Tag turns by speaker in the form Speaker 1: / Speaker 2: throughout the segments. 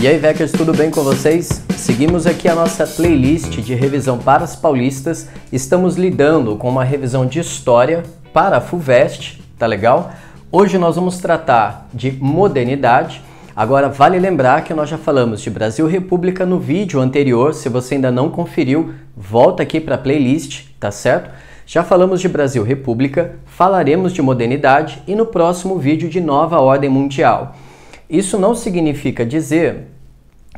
Speaker 1: E aí, Veckers, tudo bem com vocês? Seguimos aqui a nossa playlist de revisão para as paulistas. Estamos lidando com uma revisão de história para a FUVEST, tá legal? Hoje nós vamos tratar de modernidade. Agora, vale lembrar que nós já falamos de Brasil República no vídeo anterior. Se você ainda não conferiu, volta aqui para a playlist, tá certo? Já falamos de Brasil República, falaremos de modernidade e no próximo vídeo de Nova Ordem Mundial. Isso não significa dizer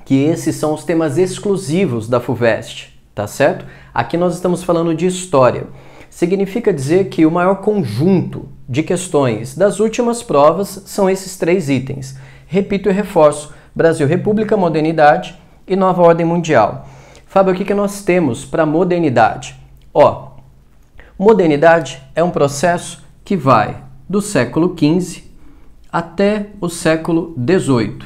Speaker 1: que esses são os temas exclusivos da FUVEST, tá certo? Aqui nós estamos falando de história. Significa dizer que o maior conjunto de questões das últimas provas são esses três itens. Repito e reforço: Brasil, República, Modernidade e Nova Ordem Mundial. Fábio, o que, que nós temos para modernidade? Ó, modernidade é um processo que vai do século XV até o século XVIII.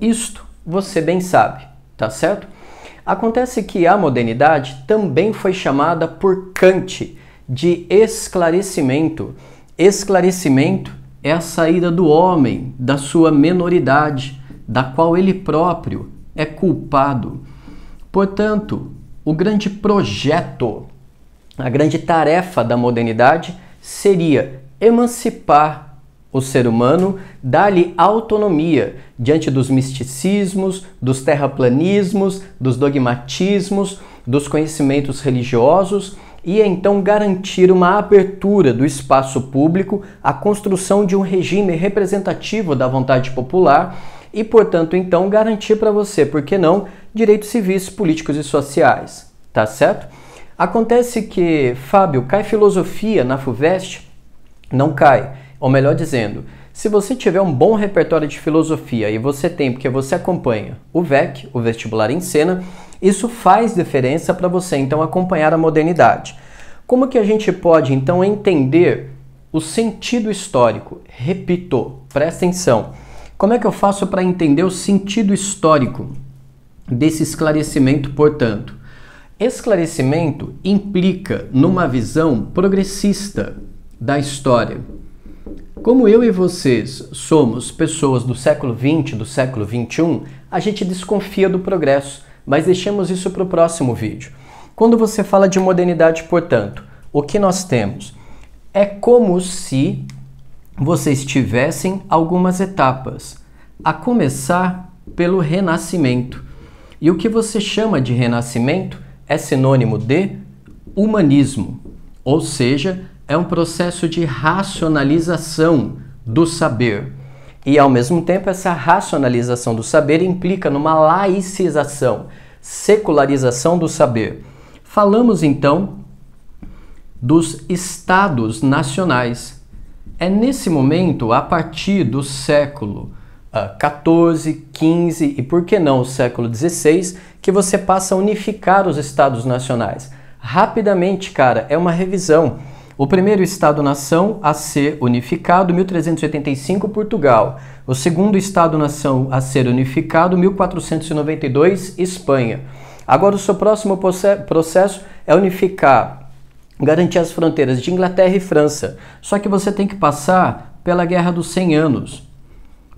Speaker 1: Isto você bem sabe, tá certo? Acontece que a modernidade também foi chamada por Kant de esclarecimento. Esclarecimento é a saída do homem da sua menoridade, da qual ele próprio é culpado. Portanto, o grande projeto, a grande tarefa da modernidade seria emancipar o ser humano dá-lhe autonomia diante dos misticismos, dos terraplanismos, dos dogmatismos, dos conhecimentos religiosos e então garantir uma abertura do espaço público à construção de um regime representativo da vontade popular e, portanto, então garantir para você, por que não, direitos civis, políticos e sociais, tá certo? Acontece que, Fábio, cai filosofia na FUVEST? Não cai. Ou melhor dizendo, se você tiver um bom repertório de filosofia e você tem porque você acompanha o VEC, o vestibular em cena, isso faz diferença para você então acompanhar a modernidade. Como que a gente pode então entender o sentido histórico? Repito, presta atenção. Como é que eu faço para entender o sentido histórico desse esclarecimento, portanto? Esclarecimento implica numa visão progressista da história. Como eu e vocês somos pessoas do século 20, do século 21, a gente desconfia do progresso, mas deixemos isso para o próximo vídeo. Quando você fala de modernidade, portanto, o que nós temos? É como se vocês tivessem algumas etapas, a começar pelo renascimento. E o que você chama de renascimento é sinônimo de humanismo, ou seja, é um processo de racionalização do saber. E ao mesmo tempo, essa racionalização do saber implica numa laicização, secularização do saber. Falamos então dos estados nacionais. É nesse momento, a partir do século XIV, uh, XV e por que não o século XVI, que você passa a unificar os estados nacionais. Rapidamente, cara, é uma revisão o primeiro Estado-nação a ser unificado, 1385, Portugal. O segundo Estado-nação a ser unificado, 1492, Espanha. Agora, o seu próximo processo é unificar, garantir as fronteiras de Inglaterra e França. Só que você tem que passar pela Guerra dos 100 Anos.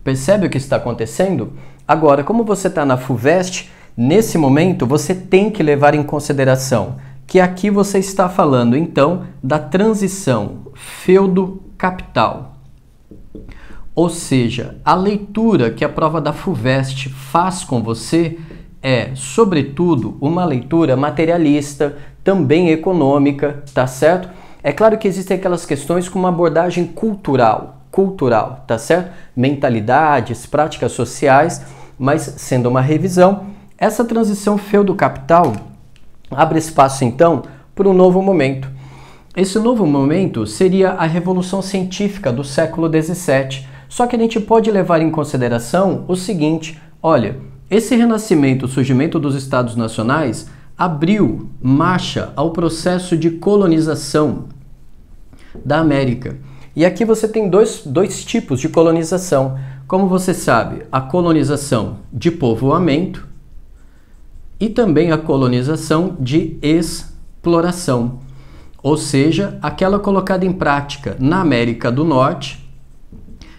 Speaker 1: Percebe o que está acontecendo? Agora, como você está na FUVEST, nesse momento você tem que levar em consideração que aqui você está falando então da transição feudo-capital. Ou seja, a leitura que a prova da FUVEST faz com você é, sobretudo, uma leitura materialista, também econômica, tá certo? É claro que existem aquelas questões com uma abordagem cultural, cultural, tá certo? Mentalidades, práticas sociais, mas sendo uma revisão, essa transição feudo-capital abre espaço então para um novo momento. Esse novo momento seria a revolução científica do século 17. Só que a gente pode levar em consideração o seguinte: olha, esse renascimento, o surgimento dos estados nacionais, abriu marcha ao processo de colonização da América. E aqui você tem dois, dois tipos de colonização. Como você sabe, a colonização de povoamento e também a colonização de exploração, ou seja, aquela colocada em prática na América do Norte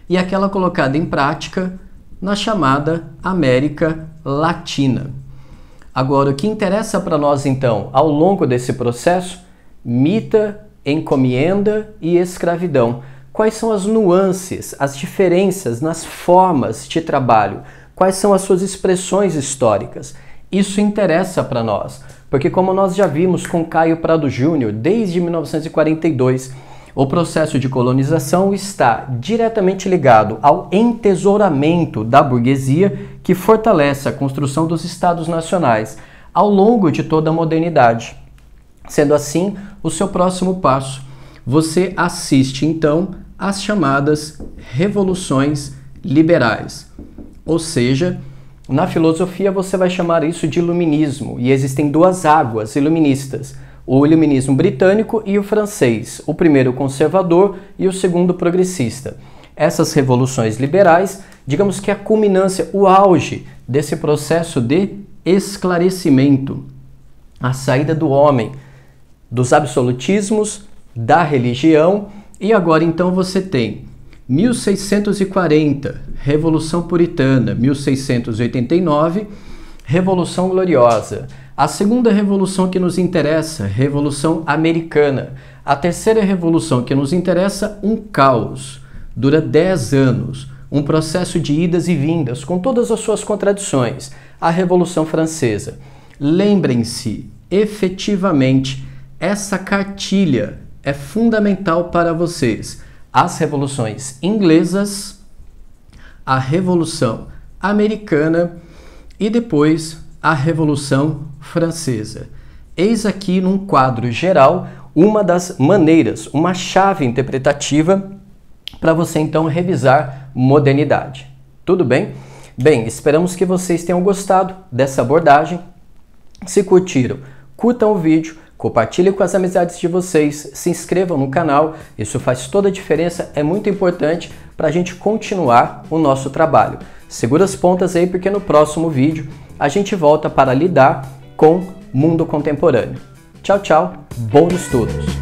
Speaker 1: e aquela colocada em prática na chamada América Latina. Agora, o que interessa para nós então, ao longo desse processo, mita, encomienda e escravidão. Quais são as nuances, as diferenças nas formas de trabalho? Quais são as suas expressões históricas? Isso interessa para nós, porque como nós já vimos com Caio Prado Júnior, desde 1942, o processo de colonização está diretamente ligado ao entesouramento da burguesia que fortalece a construção dos estados nacionais ao longo de toda a modernidade. Sendo assim, o seu próximo passo, você assiste então às chamadas revoluções liberais, ou seja, na filosofia, você vai chamar isso de iluminismo, e existem duas águas iluministas, o iluminismo britânico e o francês, o primeiro conservador e o segundo progressista. Essas revoluções liberais, digamos que a culminância, o auge desse processo de esclarecimento, a saída do homem dos absolutismos, da religião, e agora então você tem 1640, Revolução Puritana, 1689, Revolução Gloriosa. A segunda revolução que nos interessa, Revolução Americana. A terceira revolução que nos interessa, um caos. Dura 10 anos, um processo de idas e vindas, com todas as suas contradições. A Revolução Francesa. Lembrem-se, efetivamente, essa cartilha é fundamental para vocês. As revoluções inglesas, a Revolução Americana e depois a Revolução Francesa. Eis aqui, num quadro geral, uma das maneiras, uma chave interpretativa para você então revisar modernidade. Tudo bem? Bem, esperamos que vocês tenham gostado dessa abordagem. Se curtiram, curtam o vídeo, compartilhem com as amizades de vocês, se inscrevam no canal, isso faz toda a diferença, é muito importante para a gente continuar o nosso trabalho. Segura as pontas aí porque no próximo vídeo a gente volta para lidar com mundo contemporâneo. Tchau, tchau, bons estudos!